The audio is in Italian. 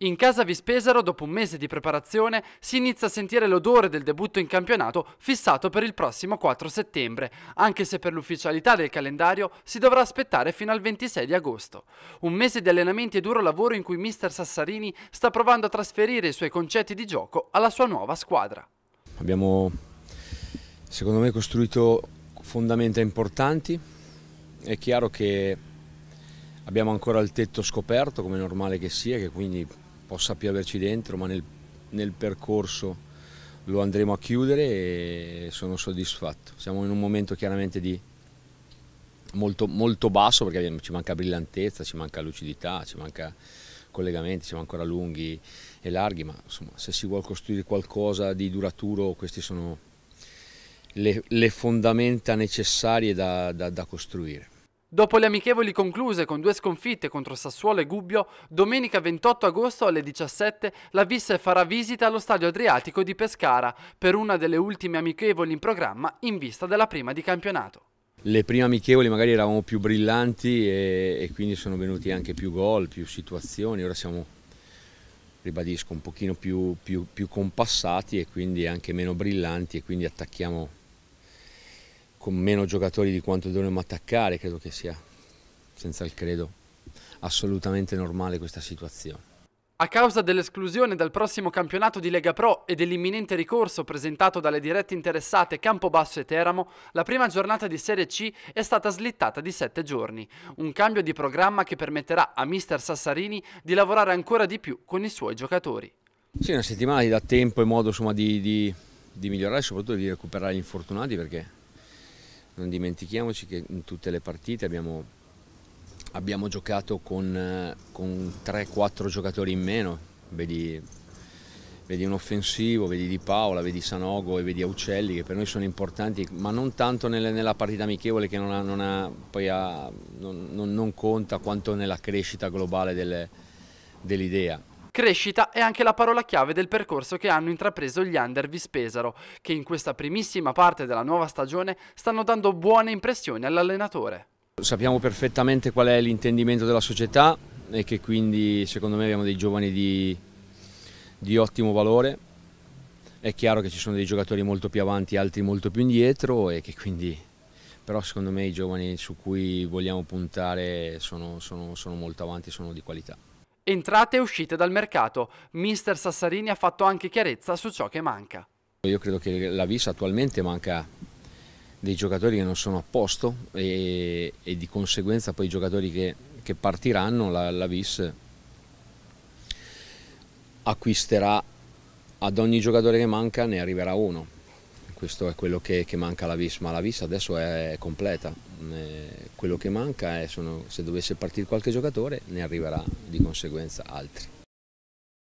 In casa Vispesaro, dopo un mese di preparazione, si inizia a sentire l'odore del debutto in campionato fissato per il prossimo 4 settembre, anche se per l'ufficialità del calendario si dovrà aspettare fino al 26 di agosto. Un mese di allenamenti e duro lavoro in cui mister Sassarini sta provando a trasferire i suoi concetti di gioco alla sua nuova squadra. Abbiamo, secondo me, costruito fondamenta importanti. È chiaro che abbiamo ancora il tetto scoperto, come è normale che sia, che quindi possa più averci dentro, ma nel, nel percorso lo andremo a chiudere e sono soddisfatto. Siamo in un momento chiaramente di molto, molto basso perché ci manca brillantezza, ci manca lucidità, ci manca collegamenti, siamo ancora lunghi e larghi, ma insomma, se si vuole costruire qualcosa di duraturo queste sono le, le fondamenta necessarie da, da, da costruire. Dopo le amichevoli concluse con due sconfitte contro Sassuolo e Gubbio, domenica 28 agosto alle 17 la Visse farà visita allo Stadio Adriatico di Pescara per una delle ultime amichevoli in programma in vista della prima di campionato. Le prime amichevoli magari eravamo più brillanti e, e quindi sono venuti anche più gol, più situazioni, ora siamo, ribadisco, un pochino più, più, più compassati e quindi anche meno brillanti e quindi attacchiamo con meno giocatori di quanto dovremmo attaccare, credo che sia, senza il credo, assolutamente normale questa situazione. A causa dell'esclusione dal prossimo campionato di Lega Pro e dell'imminente ricorso presentato dalle dirette interessate Campobasso e Teramo, la prima giornata di Serie C è stata slittata di 7 giorni, un cambio di programma che permetterà a mister Sassarini di lavorare ancora di più con i suoi giocatori. Sì, una settimana ti dà tempo e modo insomma, di, di, di migliorare soprattutto di recuperare gli infortunati perché non dimentichiamoci che in tutte le partite abbiamo, abbiamo giocato con, con 3-4 giocatori in meno, vedi, vedi, un offensivo, vedi Di Paola, vedi Sanogo e vedi Aucelli che per noi sono importanti, ma non tanto nelle, nella partita amichevole che non, ha, non, ha, ha, non, non conta quanto nella crescita globale dell'idea. Crescita è anche la parola chiave del percorso che hanno intrapreso gli under Vispesaro, che in questa primissima parte della nuova stagione stanno dando buone impressioni all'allenatore. Sappiamo perfettamente qual è l'intendimento della società e che quindi secondo me abbiamo dei giovani di, di ottimo valore. È chiaro che ci sono dei giocatori molto più avanti, altri molto più indietro e che quindi però secondo me i giovani su cui vogliamo puntare sono, sono, sono molto avanti, sono di qualità entrate e uscite dal mercato. Mister Sassarini ha fatto anche chiarezza su ciò che manca. Io credo che la Vis attualmente manca dei giocatori che non sono a posto e, e di conseguenza poi i giocatori che, che partiranno, la, la Vis acquisterà ad ogni giocatore che manca ne arriverà uno. Questo è quello che, che manca alla Vis, ma la Vis adesso è completa. Eh, quello che manca è sono, se dovesse partire qualche giocatore ne arriverà di conseguenza altri.